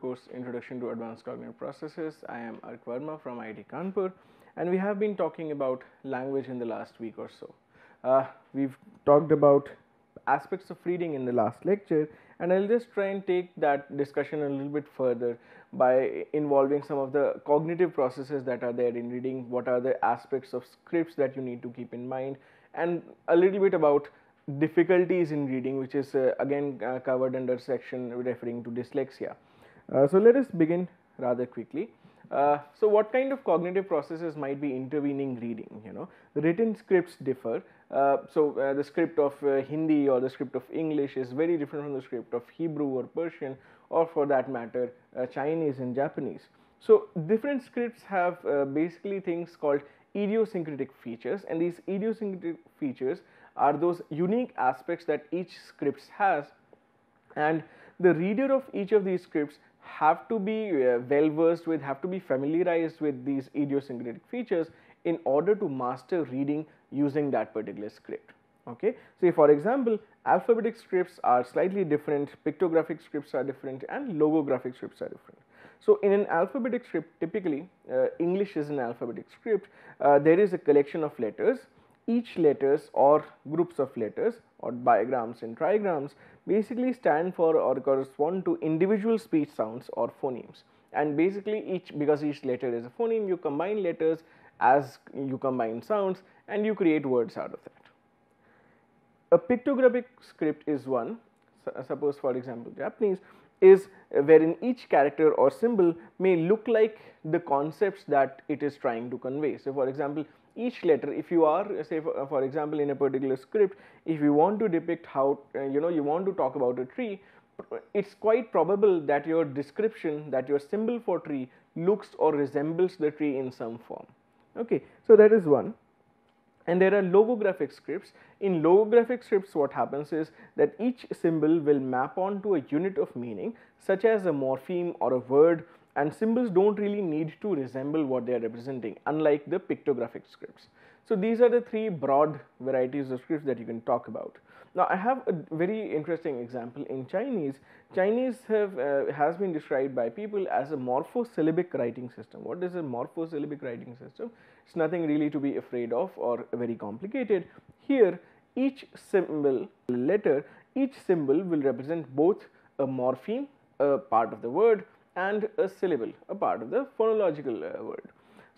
course Introduction to Advanced Cognitive Processes. I am Ark Verma from IIT Kanpur and we have been talking about language in the last week or so. Uh, we've talked about aspects of reading in the last lecture and I'll just try and take that discussion a little bit further by involving some of the cognitive processes that are there in reading, what are the aspects of scripts that you need to keep in mind and a little bit about difficulties in reading which is uh, again uh, covered under section referring to dyslexia. Uh, so, let us begin rather quickly. Uh, so what kind of cognitive processes might be intervening reading you know the written scripts differ uh, so uh, the script of uh, hindi or the script of english is very different from the script of hebrew or persian or for that matter uh, chinese and japanese so different scripts have basically things called idiosyncratic features and these idiosyncratic features are those unique aspects that each script has and the reader of each of these scripts have to be uh, well versed with, have to be familiarized with these idiosyncratic features in order to master reading using that particular script. Okay. So, for example, alphabetic scripts are slightly different, pictographic scripts are different and logographic scripts are different. So, in an alphabetic script typically uh, English is an alphabetic script, uh, there is a collection of letters each letters or groups of letters or diagrams and trigrams basically stand for or correspond to individual speech sounds or phonemes and basically each because each letter is a phoneme you combine letters as you combine sounds and you create words out of that. A pictographic script is one suppose for example Japanese is wherein each character or symbol may look like the concepts that it is trying to convey. So, for example, each letter if you are say for, uh, for example in a particular script if you want to depict how uh, you know you want to talk about a tree it's quite probable that your description that your symbol for tree looks or resembles the tree in some form okay so that is one and there are logographic scripts in logographic scripts what happens is that each symbol will map onto a unit of meaning such as a morpheme or a word and symbols don't really need to resemble what they are representing unlike the pictographic scripts. So these are the three broad varieties of scripts that you can talk about. Now I have a very interesting example in Chinese. Chinese have, uh, has been described by people as a morphosyllabic writing system. What is a morphosyllabic writing system? It's nothing really to be afraid of or very complicated. Here each symbol letter, each symbol will represent both a morpheme, a part of the word and a syllable, a part of the phonological uh, word.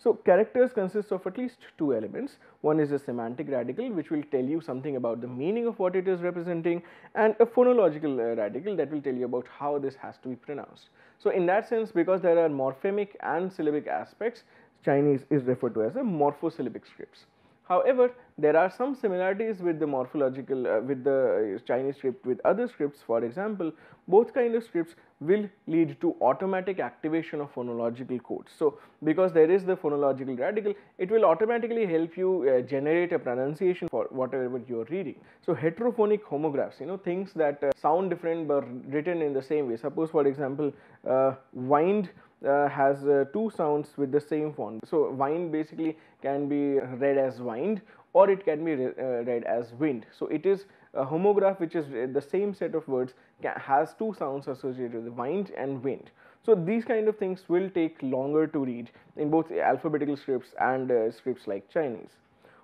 So, characters consist of at least two elements. One is a semantic radical which will tell you something about the meaning of what it is representing and a phonological uh, radical that will tell you about how this has to be pronounced. So, in that sense because there are morphemic and syllabic aspects, Chinese is referred to as a morphosyllabic scripts. However, there are some similarities with the morphological uh, with the uh, Chinese script with other scripts for example, both kind of scripts will lead to automatic activation of phonological codes. So, because there is the phonological radical it will automatically help you uh, generate a pronunciation for whatever you are reading. So, heterophonic homographs you know things that uh, sound different but written in the same way suppose for example, uh, wind uh, has uh, two sounds with the same font. So wind basically can be read as wind or it can be re uh, read as wind. So it is a homograph which is uh, the same set of words has two sounds associated with wind and wind. So these kind of things will take longer to read in both alphabetical scripts and uh, scripts like Chinese.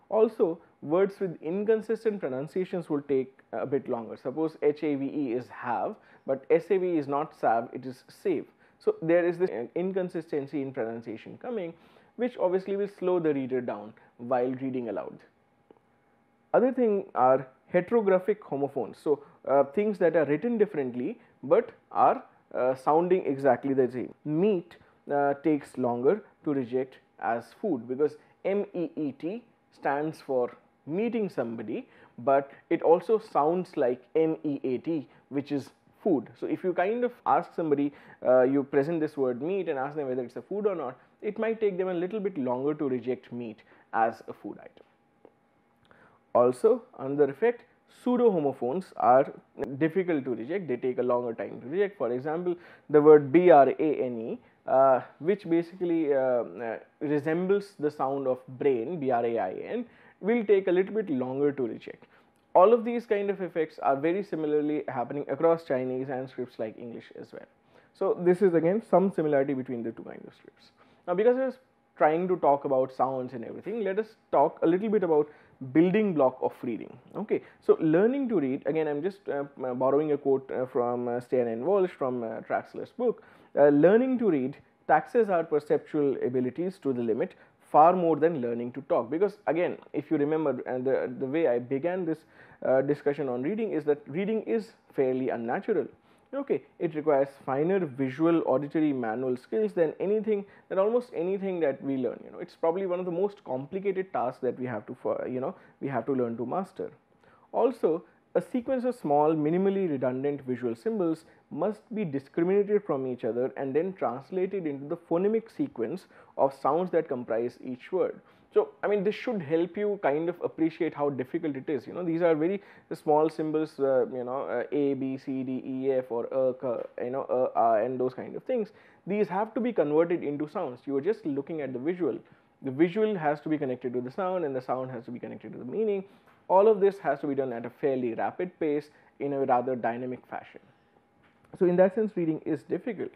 Also words with inconsistent pronunciations will take a bit longer. Suppose H-A-V-E is have but S-A-V-E is not sav, it is save. So there is this inconsistency in pronunciation coming which obviously will slow the reader down while reading aloud. Other thing are heterographic homophones. So uh, things that are written differently but are uh, sounding exactly the same. Meat uh, takes longer to reject as food because MEET stands for meeting somebody but it also sounds like MEAT which is food. So, if you kind of ask somebody, uh, you present this word meat and ask them whether it's a food or not, it might take them a little bit longer to reject meat as a food item. Also, another effect pseudo homophones are difficult to reject, they take a longer time to reject. For example, the word BRANE, uh, which basically uh, uh, resembles the sound of brain, B-R-A-I-N, will take a little bit longer to reject. All of these kind of effects are very similarly happening across Chinese and scripts like English as well. So this is again some similarity between the two kind of scripts. Now because I was trying to talk about sounds and everything, let us talk a little bit about building block of reading. Okay, so learning to read again, I'm just uh, uh borrowing a quote uh, from uh, Stan and Walsh from uh, Traxler's book. Uh, learning to read taxes our perceptual abilities to the limit far more than learning to talk because again if you remember and uh, the, the way I began this uh, discussion on reading is that reading is fairly unnatural okay it requires finer visual auditory manual skills than anything than almost anything that we learn you know it's probably one of the most complicated tasks that we have to you know we have to learn to master also a sequence of small, minimally redundant visual symbols must be discriminated from each other and then translated into the phonemic sequence of sounds that comprise each word. So, I mean this should help you kind of appreciate how difficult it is, you know, these are very small symbols, uh, you know, uh, A, B, C, D, E, F or uh, you know, uh, uh, and those kind of things. These have to be converted into sounds, you are just looking at the visual. The visual has to be connected to the sound and the sound has to be connected to the meaning all of this has to be done at a fairly rapid pace in a rather dynamic fashion. So in that sense reading is difficult.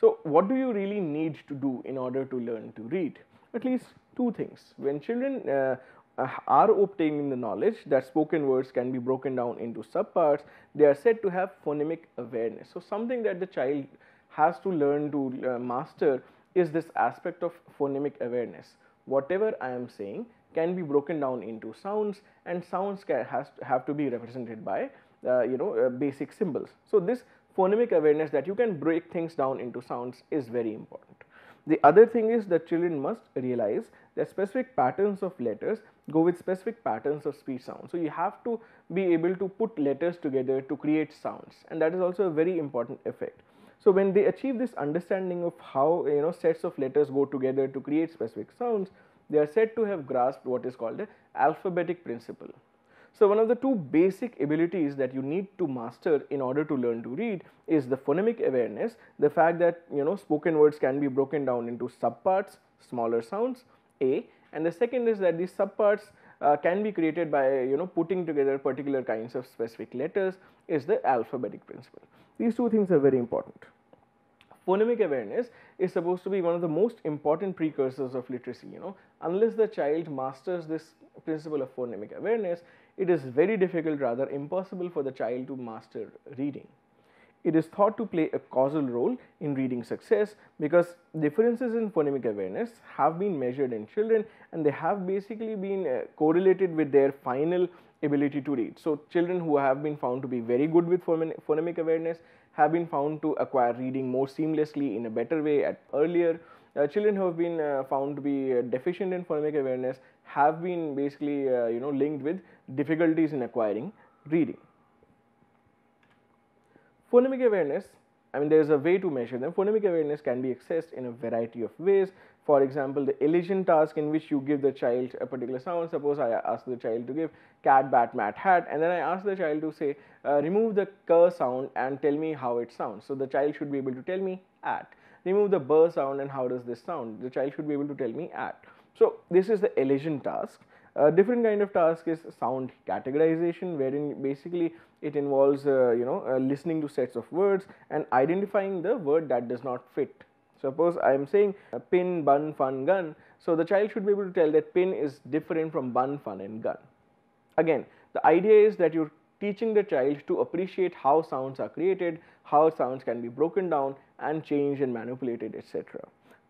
So what do you really need to do in order to learn to read? At least two things. When children uh, are obtaining the knowledge that spoken words can be broken down into subparts, they are said to have phonemic awareness. So something that the child has to learn to uh, master is this aspect of phonemic awareness. Whatever I am saying, can be broken down into sounds and sounds has to have to be represented by uh, you know uh, basic symbols. So, this phonemic awareness that you can break things down into sounds is very important. The other thing is that children must realize that specific patterns of letters go with specific patterns of speech sounds. So, you have to be able to put letters together to create sounds and that is also a very important effect. So, when they achieve this understanding of how you know sets of letters go together to create specific sounds, they are said to have grasped what is called the alphabetic principle. So, one of the two basic abilities that you need to master in order to learn to read is the phonemic awareness, the fact that you know spoken words can be broken down into subparts, smaller sounds A and the second is that these subparts uh, can be created by you know putting together particular kinds of specific letters is the alphabetic principle. These two things are very important phonemic awareness is supposed to be one of the most important precursors of literacy you know unless the child masters this principle of phonemic awareness it is very difficult rather impossible for the child to master reading it is thought to play a causal role in reading success because differences in phonemic awareness have been measured in children and they have basically been uh, correlated with their final ability to read. So children who have been found to be very good with phonemic awareness have been found to acquire reading more seamlessly in a better way at earlier. Uh, children who have been uh, found to be uh, deficient in phonemic awareness have been basically uh, you know linked with difficulties in acquiring reading. Phonemic awareness I mean there is a way to measure them. Phonemic awareness can be accessed in a variety of ways for example, the elision task in which you give the child a particular sound. Suppose I ask the child to give cat, bat, mat, hat and then I ask the child to say uh, remove the cur sound and tell me how it sounds. So, the child should be able to tell me at. Remove the bur sound and how does this sound? The child should be able to tell me at. So, this is the elision task. A different kind of task is sound categorization wherein basically it involves uh, you know uh, listening to sets of words and identifying the word that does not fit Suppose I am saying pin, bun, fun, gun. So the child should be able to tell that pin is different from bun, fun and gun. Again, the idea is that you're teaching the child to appreciate how sounds are created, how sounds can be broken down and changed and manipulated etc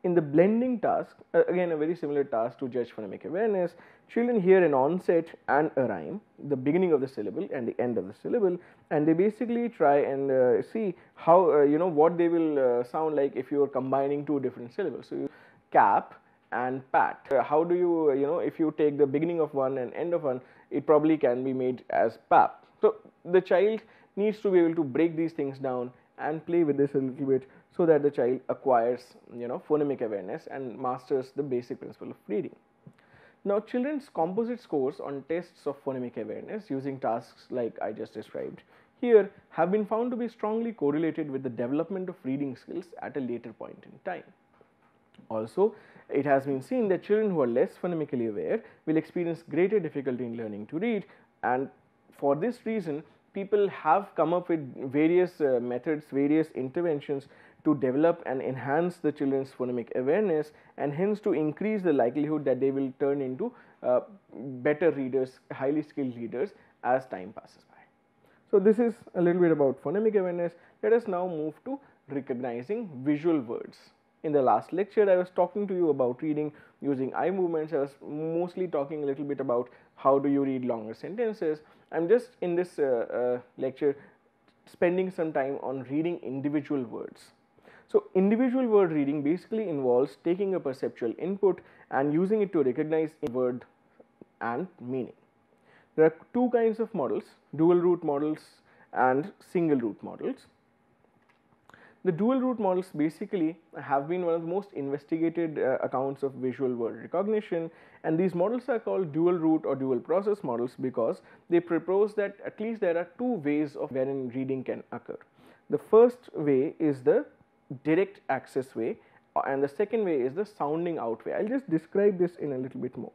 in the blending task, uh, again a very similar task to judge phonemic awareness, children hear an onset and a rhyme, the beginning of the syllable and the end of the syllable and they basically try and uh, see how, uh, you know, what they will uh, sound like if you are combining two different syllables. So, cap and pat. Uh, how do you, uh, you know, if you take the beginning of one and end of one, it probably can be made as pap. So, the child needs to be able to break these things down and play with this a little bit so that the child acquires you know phonemic awareness and masters the basic principle of reading. Now children's composite scores on tests of phonemic awareness using tasks like I just described here have been found to be strongly correlated with the development of reading skills at a later point in time. Also, it has been seen that children who are less phonemically aware will experience greater difficulty in learning to read and for this reason people have come up with various uh, methods, various interventions to develop and enhance the children's phonemic awareness and hence to increase the likelihood that they will turn into uh, better readers, highly skilled readers as time passes by. So, this is a little bit about phonemic awareness. Let us now move to recognizing visual words. In the last lecture, I was talking to you about reading using eye movements. I was mostly talking a little bit about how do you read longer sentences. I am just in this uh, uh, lecture spending some time on reading individual words so individual word reading basically involves taking a perceptual input and using it to recognize word and meaning. There are two kinds of models, dual root models and single root models. The dual root models basically have been one of the most investigated uh, accounts of visual word recognition and these models are called dual root or dual process models because they propose that at least there are two ways of wherein reading can occur. The first way is the direct access way uh, and the second way is the sounding out way. I will just describe this in a little bit more.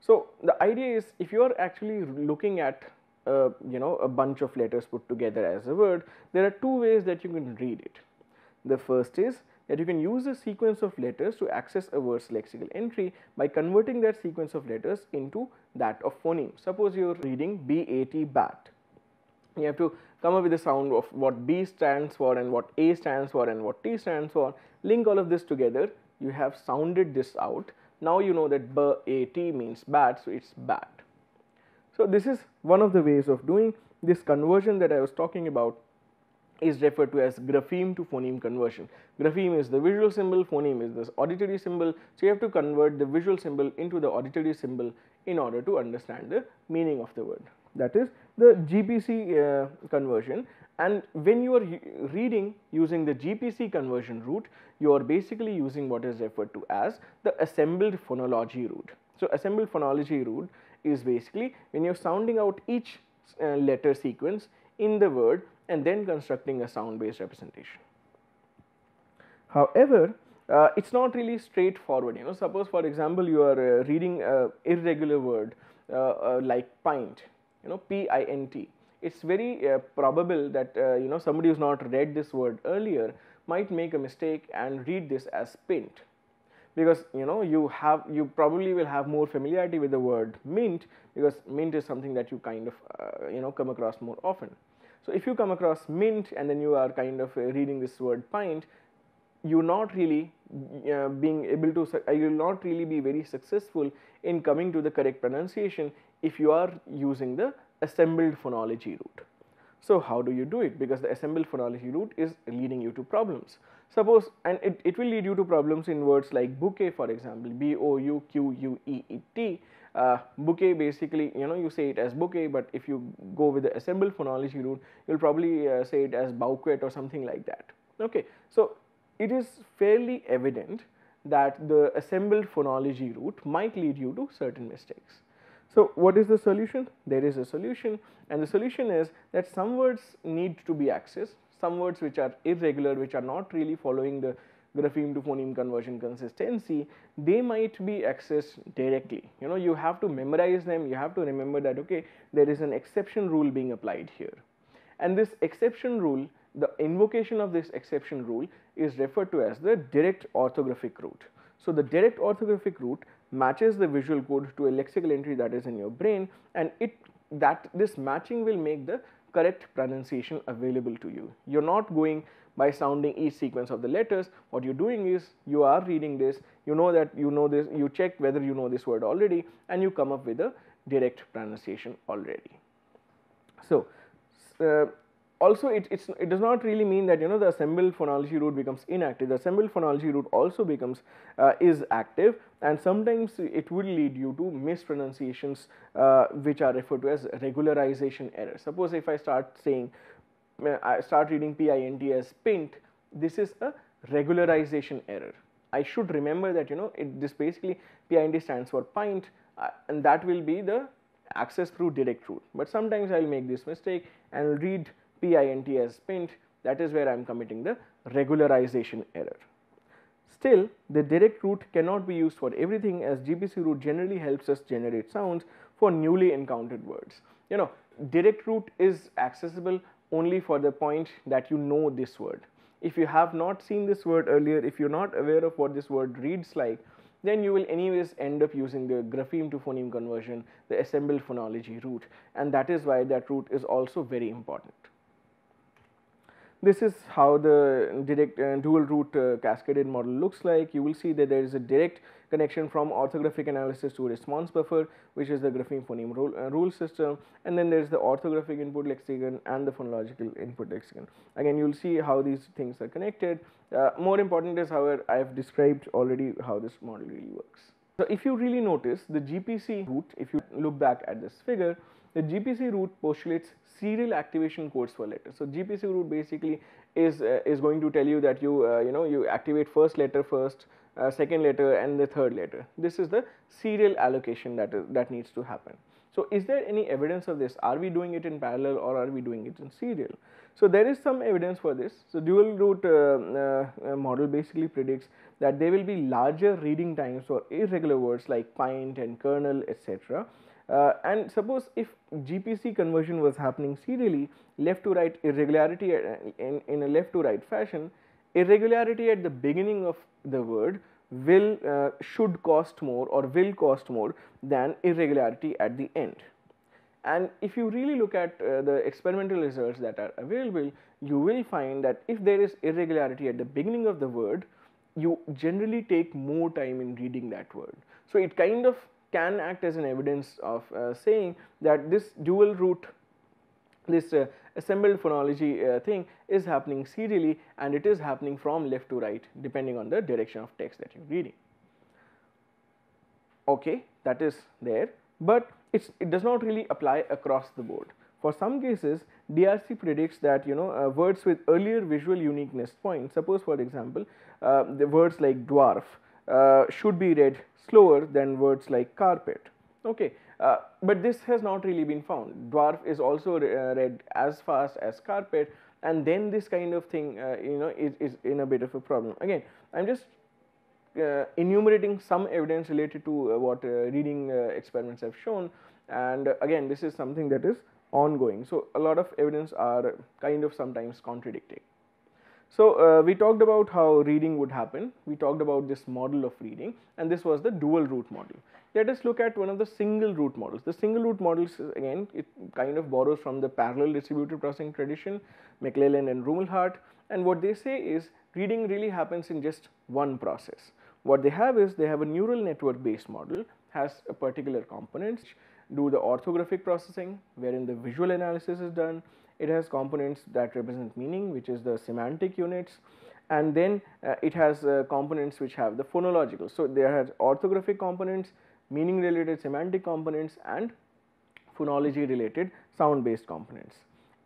So, the idea is if you are actually looking at uh, you know a bunch of letters put together as a word, there are two ways that you can read it. The first is that you can use a sequence of letters to access a word's lexical entry by converting that sequence of letters into that of phoneme. Suppose you are reading BAT bat. You have to come up with the sound of what B stands for and what A stands for and what T stands for, link all of this together, you have sounded this out. Now you know that B A T means bat, so it's bat. So this is one of the ways of doing this conversion that I was talking about is referred to as grapheme to phoneme conversion. Grapheme is the visual symbol, phoneme is the auditory symbol. So you have to convert the visual symbol into the auditory symbol in order to understand the meaning of the word. That is the GPC uh, conversion and when you are reading using the GPC conversion route, you are basically using what is referred to as the assembled phonology route. So, assembled phonology route is basically when you are sounding out each uh, letter sequence in the word and then constructing a sound based representation. However, uh, it is not really straightforward you know suppose for example, you are uh, reading a irregular word uh, uh, like pint you know P-I-N-T. It's very uh, probable that uh, you know somebody who's not read this word earlier might make a mistake and read this as pint because you know you have you probably will have more familiarity with the word mint because mint is something that you kind of uh, you know come across more often. So, if you come across mint and then you are kind of uh, reading this word pint, you're not really uh, being able to, uh, you'll not really be very successful in coming to the correct pronunciation if you are using the assembled phonology route. So, how do you do it? Because the assembled phonology route is leading you to problems. Suppose and it, it will lead you to problems in words like bouquet for example, B-O-U-Q-U-E-E-T. Uh, bouquet basically you know you say it as bouquet, but if you go with the assembled phonology route, you will probably uh, say it as bouquet or something like that. Okay. So, it is fairly evident that the assembled phonology route might lead you to certain mistakes. So, what is the solution? There is a solution and the solution is that some words need to be accessed, some words which are irregular, which are not really following the grapheme to phoneme conversion consistency, they might be accessed directly. You know, you have to memorize them, you have to remember that okay, there is an exception rule being applied here. And this exception rule, the invocation of this exception rule is referred to as the direct orthographic route. So, the direct orthographic route matches the visual code to a lexical entry that is in your brain and it that this matching will make the correct pronunciation available to you. You are not going by sounding each sequence of the letters what you are doing is you are reading this you know that you know this you check whether you know this word already and you come up with a direct pronunciation already. So, uh, also it, it does not really mean that you know the assembled phonology root becomes inactive, the assembled phonology root also becomes uh, is active and sometimes it will lead you to mispronunciations uh, which are referred to as regularization error. Suppose if I start saying, uh, I start reading PINT as pint, this is a regularization error. I should remember that you know it, this basically PINT stands for pint uh, and that will be the access through direct route, but sometimes I will make this mistake and read PINT as pint that is where I am committing the regularization error. Still the direct route cannot be used for everything as GPC route generally helps us generate sounds for newly encountered words. You know direct route is accessible only for the point that you know this word. If you have not seen this word earlier, if you are not aware of what this word reads like, then you will anyways end up using the grapheme to phoneme conversion, the assembled phonology route and that is why that route is also very important. This is how the direct uh, dual root uh, cascaded model looks like. You will see that there is a direct connection from orthographic analysis to response buffer which is the grapheme phoneme rule, uh, rule system and then there is the orthographic input lexicon and the phonological input lexicon. Again you will see how these things are connected. Uh, more important is however I have described already how this model really works. So if you really notice the GPC route if you look back at this figure the GPC route postulates serial activation codes for letters. So GPC route basically is uh, is going to tell you that you uh, you know you activate first letter first, uh, second letter and the third letter. This is the serial allocation that is that needs to happen. So is there any evidence of this? Are we doing it in parallel or are we doing it in serial? So there is some evidence for this. So dual route uh, uh, uh, model basically predicts that there will be larger reading times for irregular words like pint and kernel etc uh, and suppose if GPC conversion was happening serially left to right irregularity uh, in, in a left to right fashion, irregularity at the beginning of the word will uh, should cost more or will cost more than irregularity at the end. And if you really look at uh, the experimental results that are available, you will find that if there is irregularity at the beginning of the word, you generally take more time in reading that word. So, it kind of can act as an evidence of uh, saying that this dual root this uh, assembled phonology uh, thing is happening serially and it is happening from left to right depending on the direction of text that you are reading. Okay, that is there, but it does not really apply across the board. For some cases, DRC predicts that you know uh, words with earlier visual uniqueness points, suppose for example, uh, the words like dwarf uh, should be read slower than words like carpet. Okay. Uh, but this has not really been found. Dwarf is also re uh, read as fast as carpet and then this kind of thing uh, you know is, is in a bit of a problem. Again, I am just enumerating some evidence related to what reading experiments have shown and again this is something that is ongoing. So, a lot of evidence are kind of sometimes contradicting. So, uh, we talked about how reading would happen, we talked about this model of reading and this was the dual root model. Let us look at one of the single root models. The single root models again it kind of borrows from the parallel distributed processing tradition, McLellan and Rumelhart and what they say is reading really happens in just one process. What they have is they have a neural network based model has a particular component, do the orthographic processing wherein the visual analysis is done, it has components that represent meaning which is the semantic units and then uh, it has uh, components which have the phonological. So, there are orthographic components, meaning related semantic components and phonology related sound based components.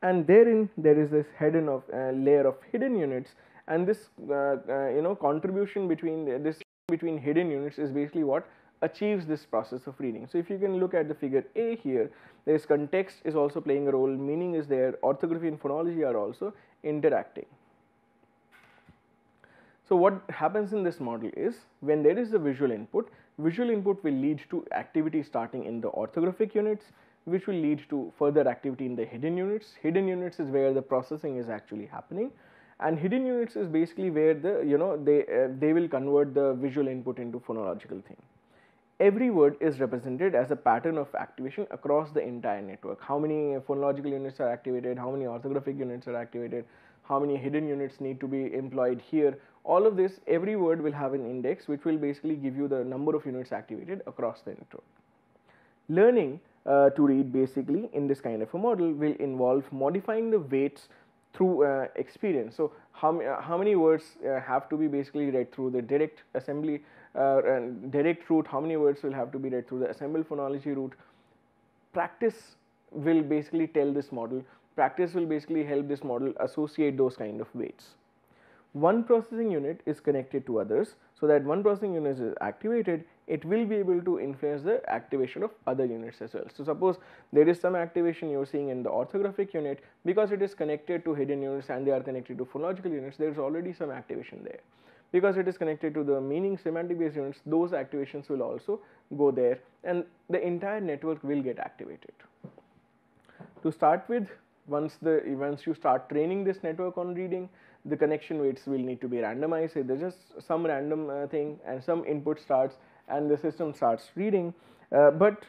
And therein there is this hidden of uh, layer of hidden units and this uh, uh, you know contribution between this between hidden units is basically what achieves this process of reading. So, if you can look at the figure A here, there is context is also playing a role, meaning is there, orthography and phonology are also interacting. So, what happens in this model is when there is a visual input, visual input will lead to activity starting in the orthographic units, which will lead to further activity in the hidden units. Hidden units is where the processing is actually happening and hidden units is basically where the you know they uh, they will convert the visual input into phonological thing every word is represented as a pattern of activation across the entire network. How many phonological units are activated, how many orthographic units are activated, how many hidden units need to be employed here. All of this, every word will have an index which will basically give you the number of units activated across the network. Learning uh, to read basically in this kind of a model will involve modifying the weights through uh, experience. So, how, uh, how many words uh, have to be basically read through the direct assembly uh, and direct route, how many words will have to be read through the assembled phonology route. Practice will basically tell this model, practice will basically help this model associate those kind of weights. One processing unit is connected to others, so that one processing unit is activated, it will be able to influence the activation of other units as well. So, suppose there is some activation you are seeing in the orthographic unit, because it is connected to hidden units and they are connected to phonological units, there is already some activation there because it is connected to the meaning semantic based units those activations will also go there and the entire network will get activated. To start with once the you start training this network on reading the connection weights will need to be randomized There's just some random uh, thing and some input starts and the system starts reading. Uh, but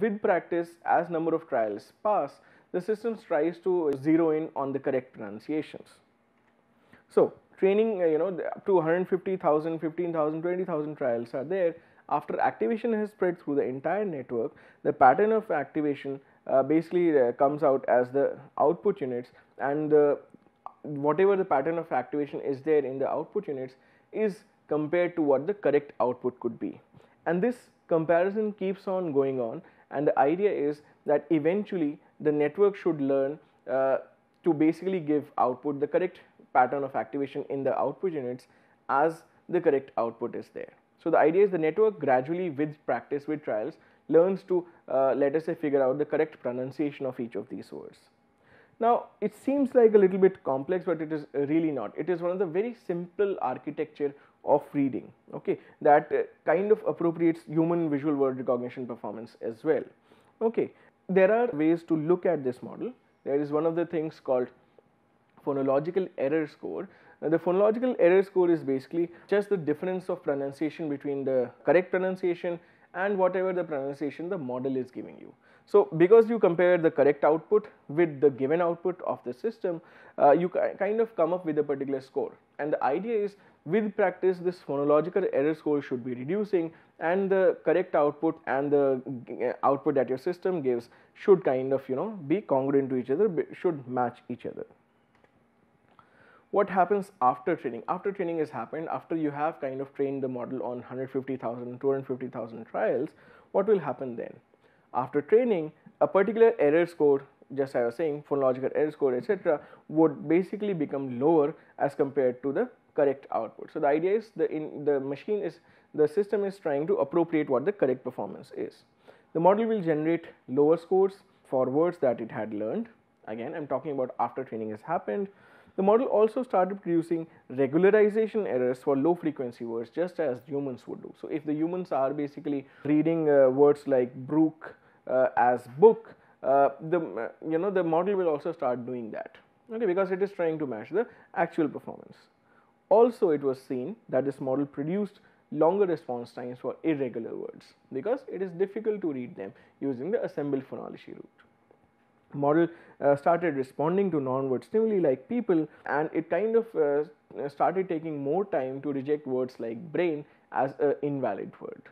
with practice as number of trials pass the system tries to zero in on the correct pronunciations. So, training uh, you know up to 150,000, 15,000, 20,000 trials are there. After activation has spread through the entire network, the pattern of activation uh, basically uh, comes out as the output units and the whatever the pattern of activation is there in the output units is compared to what the correct output could be. And this comparison keeps on going on and the idea is that eventually the network should learn uh, to basically give output the correct pattern of activation in the output units as the correct output is there. So, the idea is the network gradually with practice with trials learns to uh, let us say figure out the correct pronunciation of each of these words. Now, it seems like a little bit complex, but it is really not. It is one of the very simple architecture of reading okay, that uh, kind of appropriates human visual word recognition performance as well. Okay. There are ways to look at this model. There is one of the things called phonological error score. Now, the phonological error score is basically just the difference of pronunciation between the correct pronunciation and whatever the pronunciation the model is giving you. So, because you compare the correct output with the given output of the system, uh, you kind of come up with a particular score and the idea is with practice this phonological error score should be reducing and the correct output and the uh, output that your system gives should kind of you know be congruent to each other should match each other what happens after training? After training has happened, after you have kind of trained the model on 150,000, 250,000 trials, what will happen then? After training, a particular error score, just I was saying, phonological error score, etc., would basically become lower as compared to the correct output. So the idea is the in the machine is the system is trying to appropriate what the correct performance is. The model will generate lower scores for words that it had learned. Again, I'm talking about after training has happened the model also started producing regularization errors for low frequency words just as humans would do. So if the humans are basically reading uh, words like brook uh, as book, uh, the uh, you know the model will also start doing that okay because it is trying to match the actual performance. Also it was seen that this model produced longer response times for irregular words because it is difficult to read them using the assembled phonology route model uh, started responding to non-word stimuli like people and it kind of uh, uh, started taking more time to reject words like brain as an invalid word.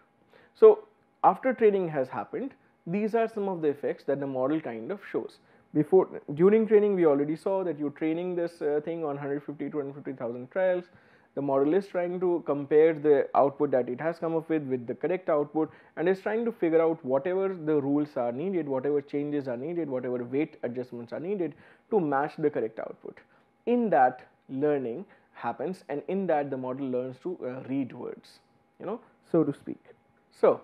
So after training has happened these are some of the effects that the model kind of shows. Before during training we already saw that you're training this uh, thing on 150 to 150,000 trials the model is trying to compare the output that it has come up with with the correct output and is trying to figure out whatever the rules are needed, whatever changes are needed, whatever weight adjustments are needed to match the correct output. In that learning happens and in that the model learns to uh, read words, you know, so to speak. So,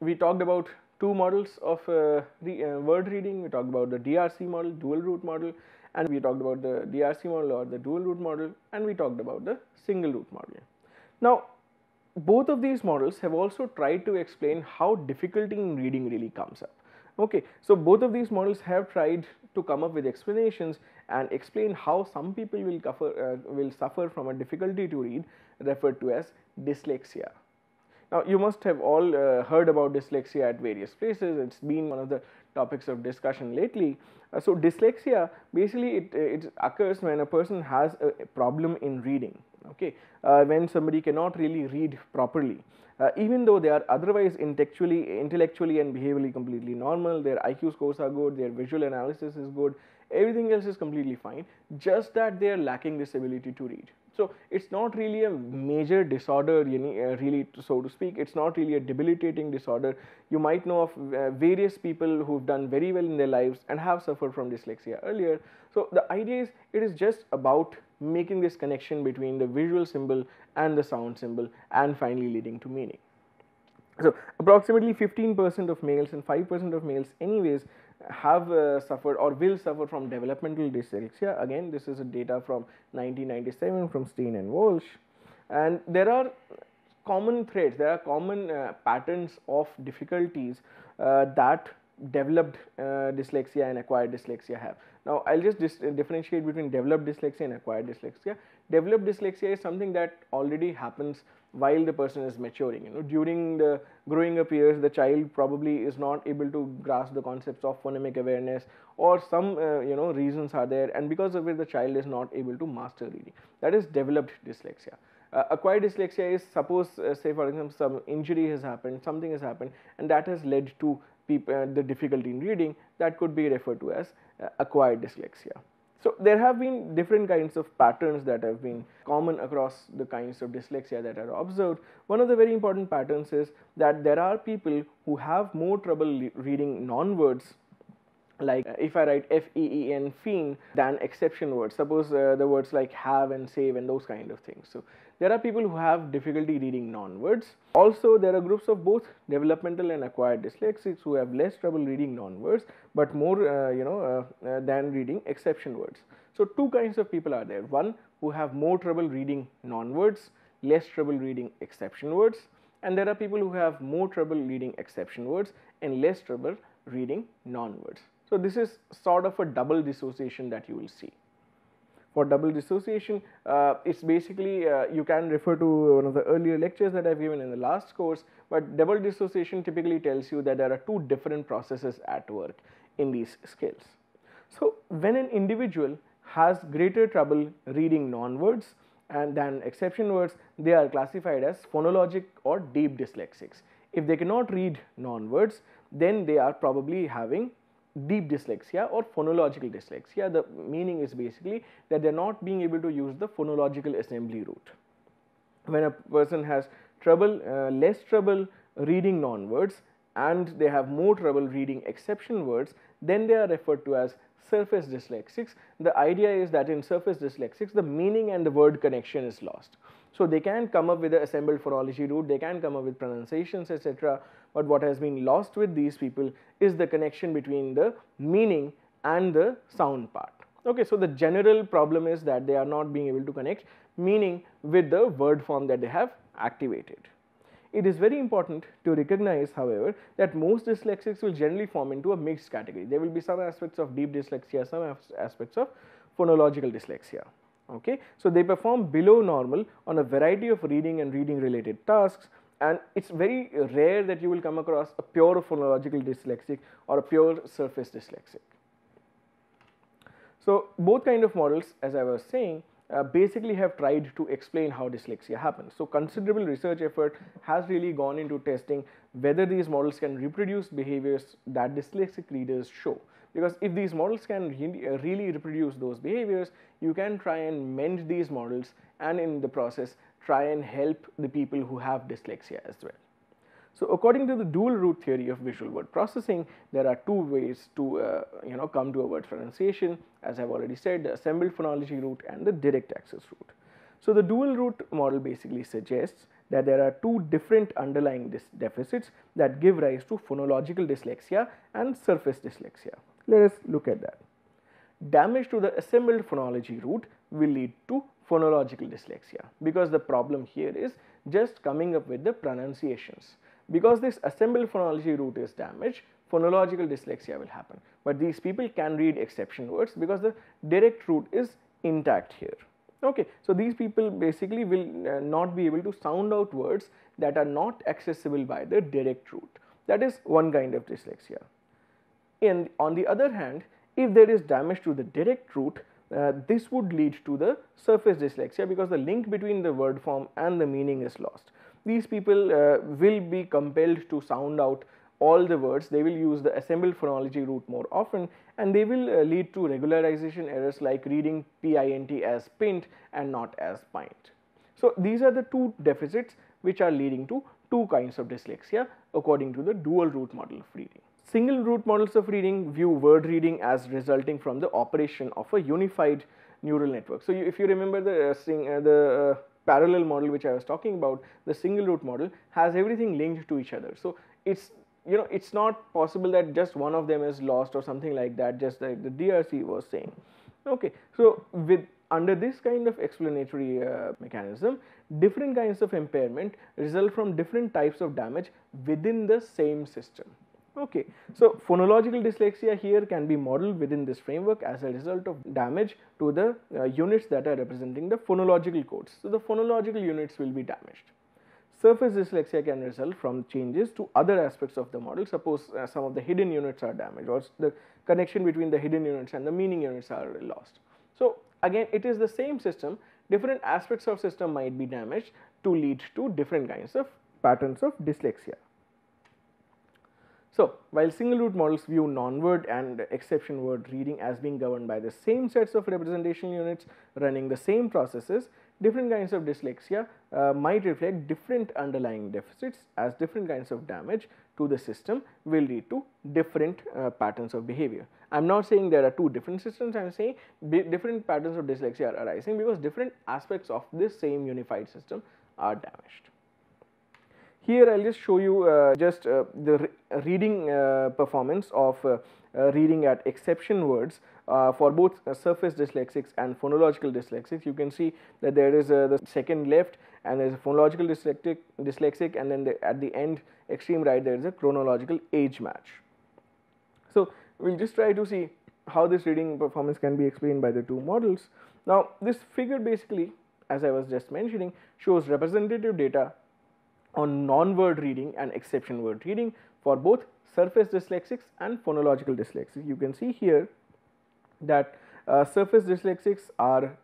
we talked about two models of uh, re uh, word reading, we talked about the DRC model, dual root model, and we talked about the DRC model or the dual root model and we talked about the single root model. Now both of these models have also tried to explain how difficulty in reading really comes up. Okay, so both of these models have tried to come up with explanations and explain how some people will suffer, uh, will suffer from a difficulty to read referred to as dyslexia. Now, you must have all uh, heard about dyslexia at various places. It's been one of the topics of discussion lately. Uh, so, dyslexia basically it, uh, it occurs when a person has a problem in reading, okay, uh, when somebody cannot really read properly. Uh, even though they are otherwise intellectually, intellectually and behaviorally completely normal, their IQ scores are good, their visual analysis is good, everything else is completely fine just that they are lacking this ability to read so it's not really a major disorder uh, really so to speak it's not really a debilitating disorder you might know of uh, various people who've done very well in their lives and have suffered from dyslexia earlier so the idea is it is just about making this connection between the visual symbol and the sound symbol and finally leading to meaning so approximately 15% of males and 5% of males anyways have uh, suffered or will suffer from developmental dyslexia. Again, this is a data from 1997 from Steen and Walsh. And there are common threads, there are common uh, patterns of difficulties uh, that developed uh, dyslexia and acquired dyslexia have. Now, I will just differentiate between developed dyslexia and acquired dyslexia. Developed dyslexia is something that already happens while the person is maturing you know during the growing up years the child probably is not able to grasp the concepts of phonemic awareness or some uh, you know reasons are there and because of it the child is not able to master reading that is developed dyslexia uh, acquired dyslexia is suppose uh, say for example some injury has happened something has happened and that has led to uh, the difficulty in reading that could be referred to as uh, acquired dyslexia so there have been different kinds of patterns that have been common across the kinds of dyslexia that are observed. One of the very important patterns is that there are people who have more trouble reading non-words like uh, if I write F E E N feen than exception words. Suppose uh, the words like have and save and those kind of things. So there are people who have difficulty reading non-words. Also there are groups of both developmental and acquired dyslexics who have less trouble reading non-words but more uh, you know uh, uh than reading exception words. So two kinds of people are there. One who have more trouble reading non-words, less trouble reading exception words and there are people who have more trouble reading exception words and less trouble reading non-words. So, this is sort of a double dissociation that you will see. For double dissociation, uh, it's basically uh, you can refer to one of the earlier lectures that I've given in the last course, but double dissociation typically tells you that there are two different processes at work in these scales. So, when an individual has greater trouble reading non-words than exception words, they are classified as phonologic or deep dyslexics. If they cannot read non-words, then they are probably having deep dyslexia or phonological dyslexia. The meaning is basically that they are not being able to use the phonological assembly route. When a person has trouble, uh, less trouble reading non-words and they have more trouble reading exception words, then they are referred to as surface dyslexics. The idea is that in surface dyslexics, the meaning and the word connection is lost. So, they can come up with the assembled phonology route, they can come up with pronunciations etc but what has been lost with these people is the connection between the meaning and the sound part. Okay, so the general problem is that they are not being able to connect meaning with the word form that they have activated. It is very important to recognize however that most dyslexics will generally form into a mixed category. There will be some aspects of deep dyslexia, some aspects of phonological dyslexia. Okay. So, they perform below normal on a variety of reading and reading related tasks and it's very rare that you will come across a pure phonological dyslexic or a pure surface dyslexic. So both kind of models as I was saying uh, basically have tried to explain how dyslexia happens. So considerable research effort has really gone into testing whether these models can reproduce behaviors that dyslexic readers show. Because if these models can re uh, really reproduce those behaviors, you can try and mend these models and in the process try and help the people who have dyslexia as well. So according to the dual root theory of visual word processing, there are two ways to uh, you know come to a word pronunciation. As I've already said, the assembled phonology route and the direct access route. So the dual root model basically suggests that there are two different underlying deficits that give rise to phonological dyslexia and surface dyslexia. Let us look at that. Damage to the assembled phonology route will lead to phonological dyslexia because the problem here is just coming up with the pronunciations. Because this assembled phonology root is damaged, phonological dyslexia will happen. But these people can read exception words because the direct root is intact here. Okay, so these people basically will uh, not be able to sound out words that are not accessible by the direct root. That is one kind of dyslexia. And on the other hand, if there is damage to the direct root, uh, this would lead to the surface dyslexia because the link between the word form and the meaning is lost. These people uh, will be compelled to sound out all the words, they will use the assembled phonology route more often and they will uh, lead to regularization errors like reading PINT as pint and not as pint. So, these are the two deficits which are leading to two kinds of dyslexia according to the dual root model of reading. Single root models of reading view word reading as resulting from the operation of a unified neural network. So, you, if you remember the, uh, sing, uh, the uh, parallel model which I was talking about, the single root model has everything linked to each other. So, it is you know it is not possible that just one of them is lost or something like that just like the DRC was saying. Okay. So, with under this kind of explanatory uh, mechanism, different kinds of impairment result from different types of damage within the same system. Okay, so phonological dyslexia here can be modeled within this framework as a result of damage to the uh, units that are representing the phonological codes. So, the phonological units will be damaged. Surface dyslexia can result from changes to other aspects of the model. Suppose uh, some of the hidden units are damaged or the connection between the hidden units and the meaning units are lost. So, again it is the same system, different aspects of system might be damaged to lead to different kinds of patterns of dyslexia. So, while single root models view non-word and exception word reading as being governed by the same sets of representation units running the same processes, different kinds of dyslexia uh, might reflect different underlying deficits as different kinds of damage to the system will lead to different uh, patterns of behavior. I am not saying there are two different systems, I am saying different patterns of dyslexia are arising because different aspects of this same unified system are damaged. Here I will just show you uh, just uh, the re reading uh, performance of uh, uh, reading at exception words uh, for both surface dyslexics and phonological dyslexics. You can see that there is the second left and there is a phonological dyslexic, dyslexic and then the, at the end extreme right there is a chronological age match. So, we will just try to see how this reading performance can be explained by the two models. Now, this figure basically as I was just mentioning shows representative data on non-word reading and exception word reading for both surface dyslexics and phonological dyslexics. You can see here that uh, surface dyslexics are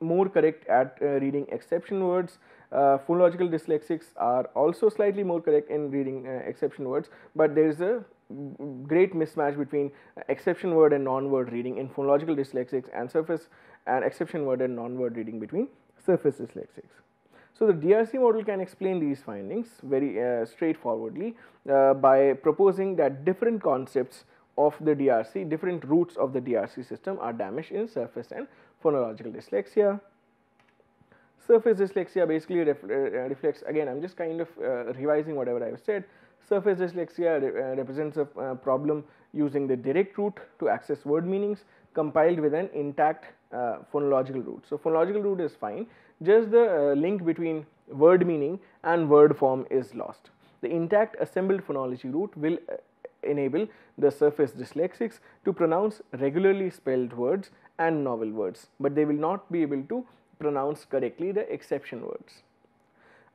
more correct at uh, reading exception words. Uh, phonological dyslexics are also slightly more correct in reading uh, exception words, but there is a great mismatch between exception word and non-word reading in phonological dyslexics and surface and exception word and non-word reading between surface dyslexics. So, the DRC model can explain these findings very uh, straightforwardly uh, by proposing that different concepts of the DRC, different roots of the DRC system are damaged in surface and phonological dyslexia. Surface dyslexia basically ref, uh, uh reflects again I am just kind of uh, revising whatever I have said. Surface dyslexia re uh, represents a problem using the direct route to access word meanings compiled with an intact phonological root. So, phonological root is fine, just the uh, link between word meaning and word form is lost. The intact assembled phonology root will uh, enable the surface dyslexics to pronounce regularly spelled words and novel words, but they will not be able to pronounce correctly the exception words.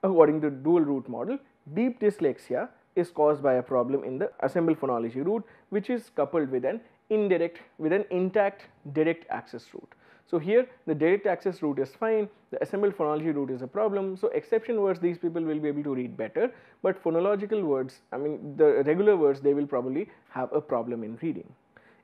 According to dual root model, deep dyslexia is caused by a problem in the assembled phonology root which is coupled with an indirect with an intact direct access route. So, here the direct access route is fine, the assembled phonology route is a problem. So, exception words these people will be able to read better, but phonological words I mean the regular words they will probably have a problem in reading.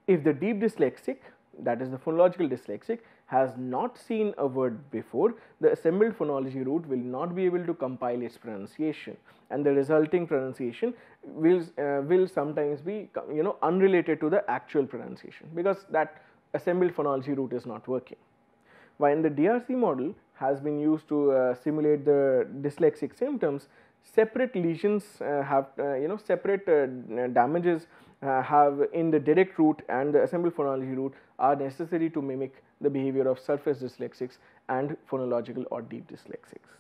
If the deep dyslexic that is the phonological dyslexic has not seen a word before, the assembled phonology route will not be able to compile its pronunciation and the resulting pronunciation will, uh, will sometimes be you know unrelated to the actual pronunciation because that assembled phonology route is not working. While the DRC model has been used to uh, simulate the dyslexic symptoms, separate lesions uh, have uh, you know separate uh, damages uh, have in the direct route and the assembled phonology route are necessary to mimic the behavior of surface dyslexics and phonological or deep dyslexics.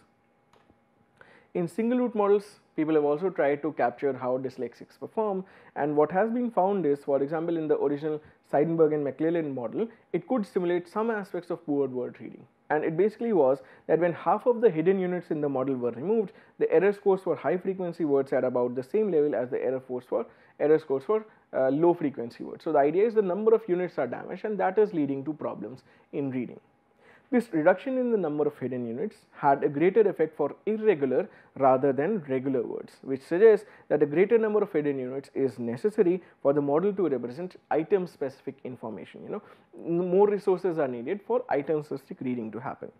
In single root models, people have also tried to capture how dyslexics perform and what has been found is for example in the original Seidenberg and McClellan model, it could simulate some aspects of poor word reading. And it basically was that when half of the hidden units in the model were removed, the error scores for high frequency words at about the same level as the error scores for error scores for uh, low frequency words. So the idea is the number of units are damaged and that is leading to problems in reading. This reduction in the number of hidden units had a greater effect for irregular rather than regular words, which suggests that a greater number of hidden units is necessary for the model to represent item specific information. You know, more resources are needed for item specific reading to happen.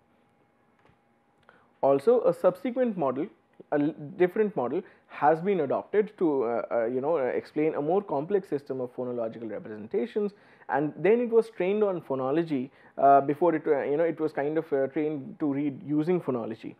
Also, a subsequent model a different model has been adopted to uh, uh, you know uh, explain a more complex system of phonological representations and then it was trained on phonology uh, before it uh, you know it was kind of uh, trained to read using phonology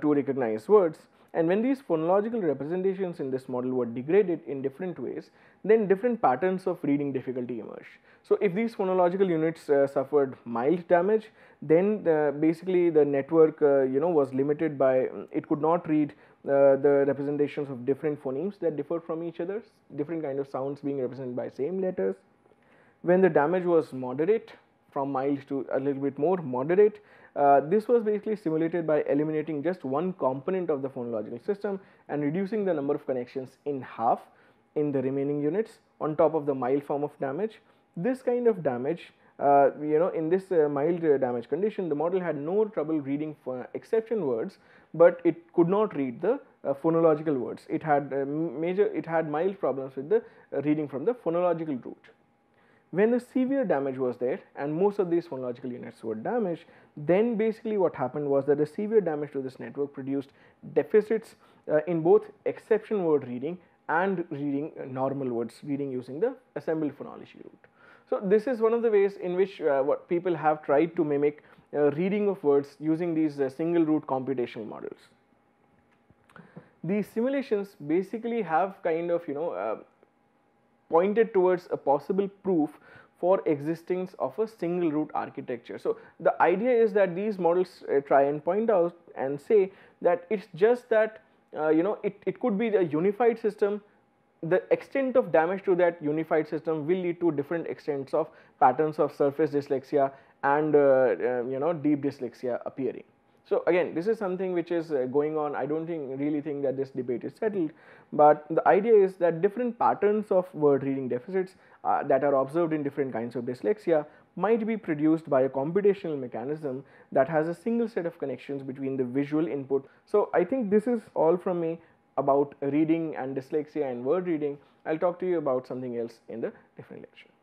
to recognize words and when these phonological representations in this model were degraded in different ways, then different patterns of reading difficulty emerged. So if these phonological units uh, suffered mild damage, then the, uh, basically the network uh, you know was limited by mm, it could not read uh, the representations of different phonemes that differ from each other, different kind of sounds being represented by same letters. When the damage was moderate, from mild to a little bit more moderate. Uh, this was basically simulated by eliminating just one component of the phonological system and reducing the number of connections in half in the remaining units on top of the mild form of damage. This kind of damage uh, you know in this uh, mild uh, damage condition the model had no trouble reading exception words but it could not read the uh, phonological words it had uh, major it had mild problems with the uh, reading from the phonological route when the severe damage was there and most of these phonological units were damaged, then basically what happened was that the severe damage to this network produced deficits uh, in both exception word reading and reading uh, normal words, reading using the assembled phonology route. So, this is one of the ways in which uh, what people have tried to mimic uh, reading of words using these uh, single root computational models. These simulations basically have kind of you know uh, pointed towards a possible proof for existence of a single root architecture. So, the idea is that these models uh, try and point out and say that it is just that uh, you know it, it could be a unified system the extent of damage to that unified system will lead to different extents of patterns of surface dyslexia and uh, uh you know deep dyslexia appearing. So again, this is something which is uh, going on. I don't think really think that this debate is settled, but the idea is that different patterns of word reading deficits uh, that are observed in different kinds of dyslexia might be produced by a computational mechanism that has a single set of connections between the visual input. So I think this is all from me about reading and dyslexia and word reading. I'll talk to you about something else in the different lecture.